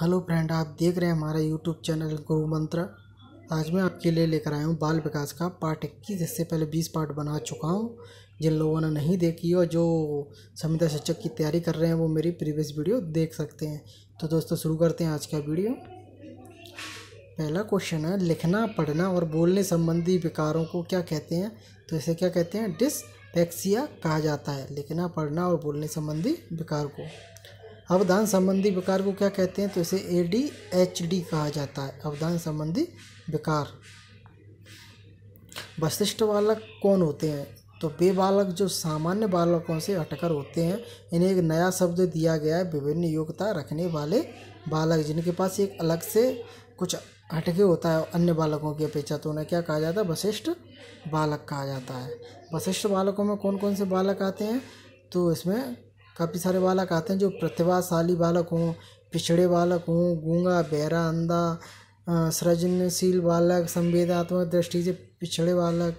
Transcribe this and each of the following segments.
hello friend आप देख रहे हैं हमारा यूट्यूब चैनल गुरु मंत्र आज मैं आपके लिए लेकर आया हूँ बाल विकास का पार्ट इक्कीस इससे पहले बीस पार्ट बना चुका हूँ जिन लोगों ने नहीं देखी और जो संविदा शिक्षक की तैयारी कर रहे हैं वो मेरी प्रीवियस वीडियो देख सकते हैं तो दोस्तों शुरू करते हैं आज का वीडियो पहला क्वेश्चन है लिखना पढ़ना और बोलने संबंधी विकारों को क्या कहते हैं तो इसे क्या कहते हैं पैक्सिया कहा जाता है लिखना पढ़ना और बोलने संबंधी विकार को अवधान संबंधी विकार को क्या कहते हैं तो इसे ए डी एच डी कहा जाता है अवधान संबंधी विकार वशिष्ठ बालक कौन होते हैं तो वे बालक जो सामान्य बालकों से हटकर होते हैं इन्हें एक नया शब्द दिया गया है विभिन्न योग्यता रखने वाले बालक जिनके पास एक अलग से कुछ हटके होता है अन्य बालकों की अपेक्षा तो उन्हें क्या कहा जाता है वशिष्ठ बालक कहा जाता है वशिष्ठ बालकों में कौन कौन से बालक आते हैं तो इसमें काफ़ी सारे बालक आते हैं जो प्रतिभाशाली बालक हों पिछड़े बालक हों गूंगा बहरा अंधा सृजनशील बालक संवेदनात्मक दृष्टि से पिछड़े बालक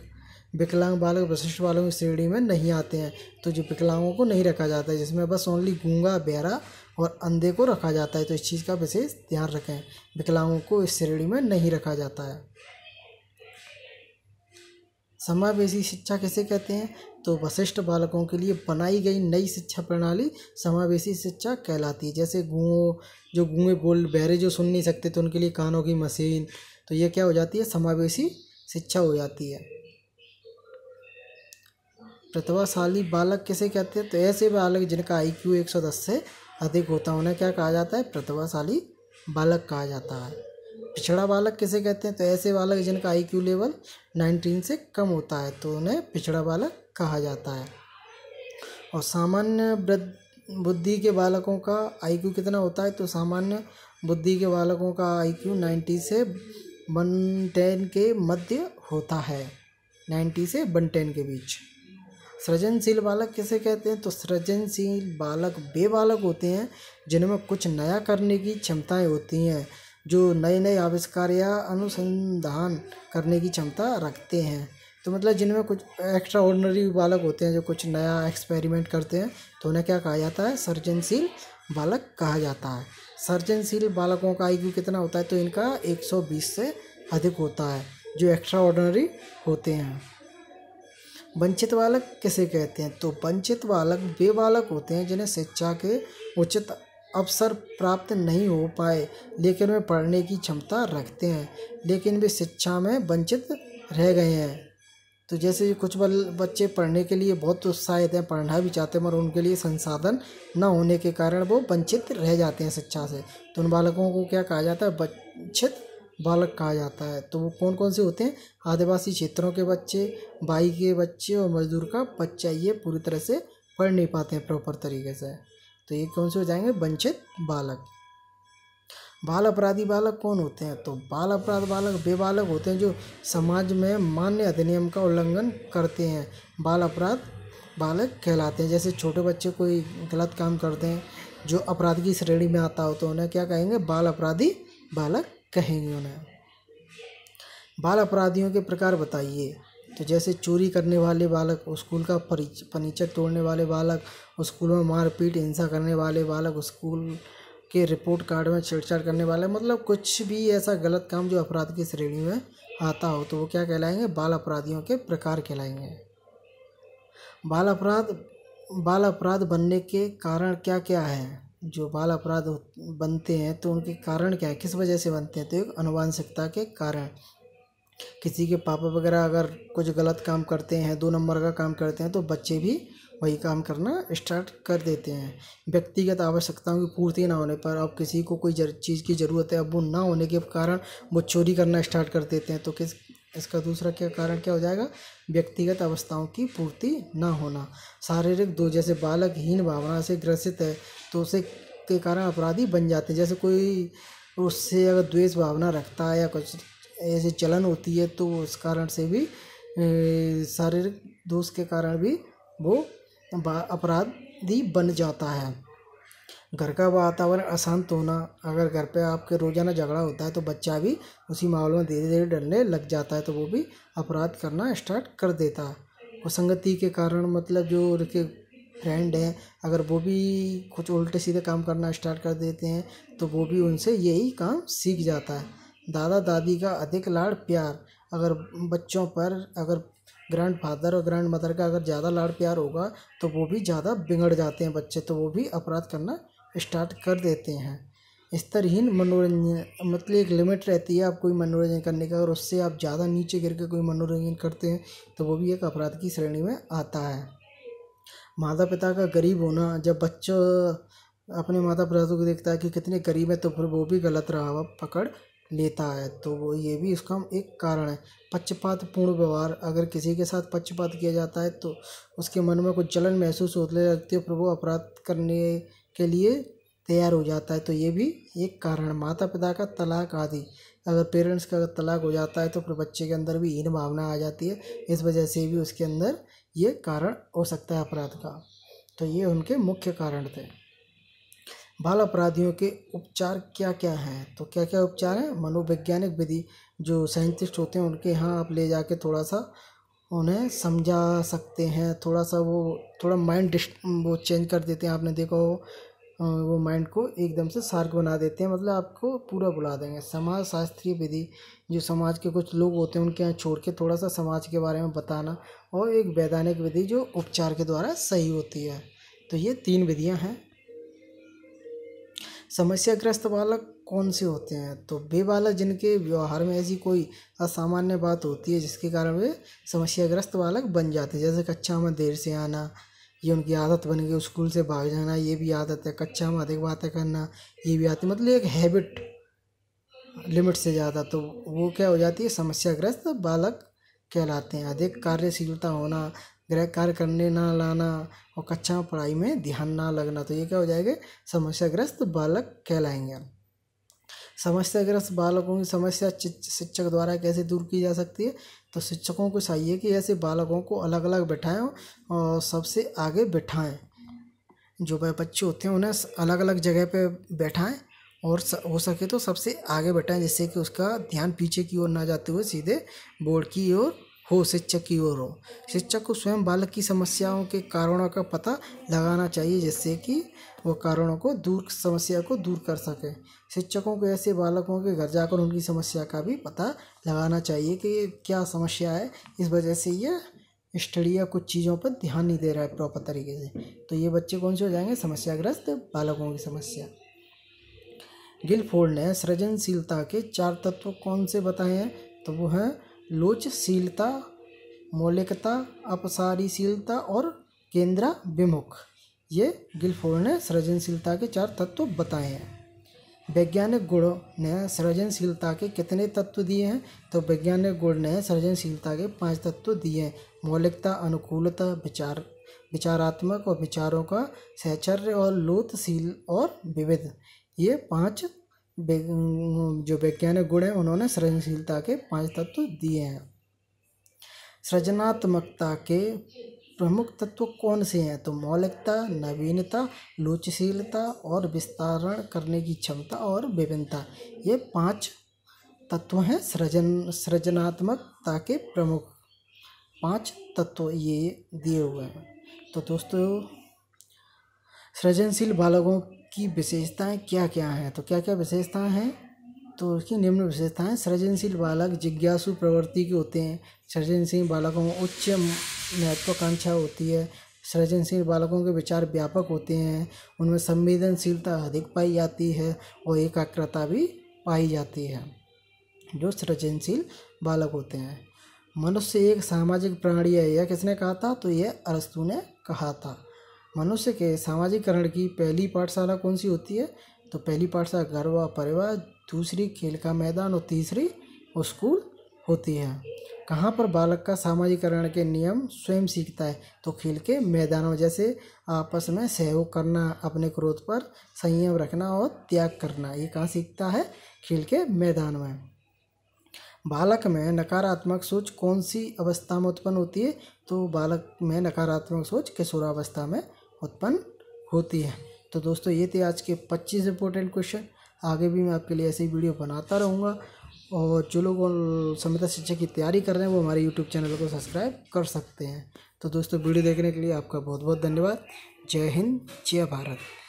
विकलांग बालक विशिष्ट बालकों की श्रेणी में नहीं आते हैं तो जो विकलांगों को नहीं रखा जाता है जिसमें बस ओनली गूंगा बहरा और अंधे को रखा जाता है तो इस चीज़ का विशेष ध्यान रखें विकलांगों को इस श्रेणी में नहीं रखा जाता है समावेशी शिक्षा किसे कहते हैं तो वशिष्ठ बालकों के लिए बनाई गई नई शिक्षा प्रणाली समावेशी शिक्षा कहलाती है जैसे गुओं जो गुएँ बोल बहरे जो सुन नहीं सकते तो उनके लिए कानों की मशीन तो ये क्या हो जाती है समावेशी शिक्षा हो जाती है प्रतिभाशाली बालक किसे कहते हैं तो ऐसे बालक जिनका आई क्यू एक सौ दस से अधिक होता है उन्हें क्या कहा जाता है प्रतिभाशाली बालक कहा जाता है पिछड़ा बालक किसे कहते हैं तो ऐसे बालक जिनका आई क्यू लेवल नाइनटीन से कम होता है तो उन्हें पिछड़ा बालक कहा जाता है और सामान्य वृद्ध बुद्धि के बालकों का आई क्यू कितना होता है तो सामान्य बुद्धि के बालकों का आई क्यू नाइन्टी से वन टेन के मध्य होता है नाइन्टी से वन टेन के बीच सृजनशील बालक किसे कहते हैं तो सृजनशील बालक वे बालक होते हैं जिनमें कुछ नया करने की क्षमताएं होती हैं जो नए नए आविष्कार या अनुसंधान करने की क्षमता रखते हैं तो मतलब जिनमें कुछ एक्स्ट्रा ऑर्डनरी बालक होते हैं जो कुछ नया एक्सपेरिमेंट करते हैं तो उन्हें क्या कहा जाता है सर्जनशील बालक कहा जाता है सर्जनशील बालकों का आई कितना होता है तो इनका 120 से अधिक होता है जो एक्स्ट्रा ऑर्डनरी होते हैं वंचित बालक किसे कहते हैं तो वंचित बालक वे बालक होते हैं जिन्हें शिक्षा के उचित अवसर प्राप्त नहीं हो पाए लेकिन वे पढ़ने की क्षमता रखते हैं लेकिन वे शिक्षा में वंचित रह गए हैं तो जैसे कुछ बल बच्चे पढ़ने के लिए बहुत उत्साहित हैं पढ़ना भी चाहते हैं मगर उनके लिए संसाधन न होने के कारण वो वंचित रह जाते हैं शिक्षा से तो उन बालकों को क्या कहा जाता है वंचित बालक कहा जाता है तो वो कौन कौन से होते हैं आदिवासी क्षेत्रों के बच्चे बाई के बच्चे और मजदूर का बच्चा ये पूरी तरह से पढ़ नहीं पाते हैं प्रॉपर तरीके से तो ये कौन से हो जाएंगे वंचित बालक बाल अपराधी बालक कौन होते हैं तो बाल अपराध बालक वे बालक होते हैं जो समाज में मान्य अधिनियम का उल्लंघन करते हैं बाल अपराध बालक कहलाते हैं जैसे छोटे बच्चे कोई गलत काम करते हैं जो अपराध की श्रेणी में आता हो तो उन्हें क्या कहेंगे बाल अपराधी बालक कहेंगे उन्हें बाल अपराधियों के प्रकार बताइए तो जैसे चोरी करने वाले बालक स्कूल का फर्नीचर तोड़ने वाले बालक स्कूल में मारपीट हिंसा करने वाले बालक स्कूल के रिपोर्ट कार्ड में छेड़छाड़ करने वाला है मतलब कुछ भी ऐसा गलत काम जो अपराध की श्रेणी में आता हो तो वो क्या कहलाएंगे बाल अपराधियों के प्रकार कहलाएंगे बाल अपराध बाल अपराध बनने के कारण क्या क्या है जो बाल अपराध बनते हैं तो उनके कारण क्या है किस वजह से बनते हैं तो एक अनुवांशिकता के कारण किसी के पापा वगैरह अगर कुछ गलत काम करते हैं दो नंबर का काम करते हैं तो बच्चे भी वही काम करना स्टार्ट कर देते हैं व्यक्तिगत आवश्यकताओं की पूर्ति ना होने पर अब किसी को कोई चीज़ की ज़रूरत है अब वो ना होने के कारण वो चोरी करना स्टार्ट कर देते हैं तो किस इसका दूसरा क्या कारण क्या हो जाएगा व्यक्तिगत अवस्थाओं की पूर्ति ना होना शारीरिक दो जैसे बालक हीन भावना से ग्रसित है तो उसे के कारण अपराधी बन जाते हैं जैसे कोई उससे अगर द्वेष भावना रखता है या कुछ ऐसे चलन होती है तो उस कारण से भी शारीरिक दोष के कारण भी वो अपराधी बन जाता है घर का वातावरण अशांत होना अगर घर पे आपके रोज़ाना झगड़ा होता है तो बच्चा भी उसी माहौल में धीरे धीरे डरने लग जाता है तो वो भी अपराध करना स्टार्ट कर देता है संगति के कारण मतलब जो उनके फ्रेंड हैं अगर वो भी कुछ उल्टे सीधे काम करना स्टार्ट कर देते हैं तो वो भी उनसे यही काम सीख जाता है दादा दादी का अधिक लाड़ प्यार अगर बच्चों पर अगर ग्रैंड फादर और ग्रैंड मदर का अगर ज़्यादा लाड़ प्यार होगा तो वो भी ज़्यादा बिगड़ जाते हैं बच्चे तो वो भी अपराध करना स्टार्ट कर देते हैं स्तरहीन मनोरंजन मतलब एक लिमिट रहती है आप कोई मनोरंजन करने का और उससे आप ज़्यादा नीचे गिर के कोई मनोरंजन करते हैं तो वो भी एक अपराध की श्रेणी में आता है माता पिता का गरीब होना जब बच्चा अपने माता पिता को देखता है कि कितने गरीब है तो फिर वो भी गलत रहा पकड़ लेता है तो वो ये भी उसका एक कारण है पक्षपात पूर्ण व्यवहार अगर किसी के साथ पक्षपात किया जाता है तो उसके मन में कुछ जलन महसूस होने लगती है प्रभु अपराध करने के लिए तैयार हो जाता है तो ये भी एक कारण माता पिता का तलाक आदि अगर पेरेंट्स का अगर तलाक हो जाता है तो फिर बच्चे के अंदर भी हीन भावना आ जाती है इस वजह से भी उसके अंदर ये कारण हो सकता है अपराध का तो ये उनके मुख्य कारण थे बाल अपराधियों के उपचार क्या क्या हैं तो क्या क्या उपचार हैं मनोवैज्ञानिक विधि जो साइंटिस्ट होते हैं उनके यहाँ आप ले जाके थोड़ा सा उन्हें समझा सकते हैं थोड़ा सा वो थोड़ा माइंड डिस्ट वो चेंज कर देते हैं आपने देखा हो वो माइंड को एकदम से सार्क बना देते हैं मतलब आपको पूरा बुला देंगे समाज शास्त्रीय विधि जो समाज के कुछ लोग होते हैं उनके यहाँ छोड़ के थोड़ा सा समाज के बारे में बताना और एक वैधानिक विधि जो उपचार के द्वारा सही होती है तो ये तीन विधियाँ हैं समस्याग्रस्त बालक कौन से होते हैं तो वे बालक जिनके व्यवहार में ऐसी कोई असामान्य बात होती है जिसके कारण वे समस्याग्रस्त बालक बन जाते हैं जैसे कक्षा में देर से आना ये उनकी आदत बन गई स्कूल से भाग जाना ये भी आदत है कक्षा में अधिक बातें करना ये भी आती है मतलब एक हैबिट लिमिट से ज़्यादा तो वो क्या हो जाती है समस्याग्रस्त बालक कहलाते हैं अधिक कार्यशीलता होना गृह कार्य करने ना लाना और कक्षा पढ़ाई में ध्यान ना लगना तो ये क्या हो जाएगा समस्याग्रस्त बालक कहलाएंगे समस्याग्रस्त बालकों की समस्या शिक्षक द्वारा कैसे दूर की जा सकती है तो शिक्षकों को चाहिए कि ऐसे बालकों को अलग अलग बैठाएं और सबसे आगे बैठाएं जो वह बच्चे होते हैं उन्हें अलग अलग जगह पर बैठाएं और हो सके तो सबसे आगे बैठाएं जिससे कि उसका ध्यान पीछे की ओर ना जाते हुए सीधे बोर्ड की ओर हो शिक्षक की ओर हो शिक्षक को स्वयं बालक की समस्याओं के कारणों का पता लगाना चाहिए जिससे कि वह कारणों को दूर समस्या को दूर कर सके शिक्षकों को ऐसे बालकों के घर जाकर उनकी समस्या का भी पता लगाना चाहिए कि ये क्या समस्या है इस वजह से ये स्टडी या कुछ चीज़ों पर ध्यान नहीं दे रहा है प्रॉपर तरीके से तो ये बच्चे कौन से हो जाएंगे समस्याग्रस्त बालकों की समस्या गिलफोर्ड ने सृजनशीलता के चार तत्व कौन से बताए हैं तो वो है लोचशीलता मौलिकता अपसारीशीलता और केंद्रा विमुख ये गिलफोर ने सृजनशीलता के चार तत्व बताए हैं वैज्ञानिक गुण ने सृजनशीलता के कितने तत्व दिए हैं तो वैज्ञानिक गुण ने सृजनशीलता के पांच तत्व दिए हैं मौलिकता अनुकूलता विचार विचारात्मक और विचारों का सहचर्य और लोतशील और विविध ये पांच जो वैज्ञानिक गुण हैं उन्होंने सृजनशीलता के पांच तत्व दिए हैं सृजनात्मकता के प्रमुख तत्व कौन से हैं तो मौलिकता नवीनता लोचशीलता और विस्तारण करने की क्षमता और विभिन्नता ये पांच तत्व हैं सृजन सृजनात्मकता के प्रमुख पांच तत्व ये दिए हुए हैं तो दोस्तों सृजनशील बालकों की विशेषताएं क्या क्या हैं तो क्या क्या विशेषताएं हैं तो उसकी निम्न विशेषताएं सृजनशील बालक जिज्ञासु प्रवृत्ति के होते हैं सृजनशील बालकों में उच्च महत्वाकांक्षा होती है सृजनशील बालकों के विचार व्यापक होते हैं उनमें संवेदनशीलता अधिक पाई जाती है और एकाग्रता भी पाई जाती है जो सृजनशील बालक होते हैं मनुष्य एक सामाजिक प्राणी है यह किसने कहा था तो यह अरस्तु ने कहा था मनुष्य के सामाजिकरण की पहली पाठशाला कौन सी होती है तो पहली पाठशाला घर व परिवार दूसरी खेल का मैदान और तीसरी स्कूल होती है कहाँ पर बालक का सामाजिकरण के नियम स्वयं सीखता है तो खेल के मैदानों जैसे आपस में सहयोग करना अपने क्रोध पर संयम रखना और त्याग करना ये कहाँ सीखता है खेल के मैदान में बालक में नकारात्मक सोच कौन सी अवस्था में उत्पन्न होती है तो बालक में नकारात्मक सोच किशोरावस्था में उत्पन्न होती है तो दोस्तों ये थे आज के पच्चीस इंपॉर्टेंट क्वेश्चन आगे भी मैं आपके लिए ऐसे ही वीडियो बनाता रहूँगा और जो लोग संविदा शिक्षा की तैयारी कर रहे हैं वो हमारे यूट्यूब चैनल को सब्सक्राइब कर सकते हैं तो दोस्तों वीडियो देखने के लिए आपका बहुत बहुत धन्यवाद जय हिंद जय भारत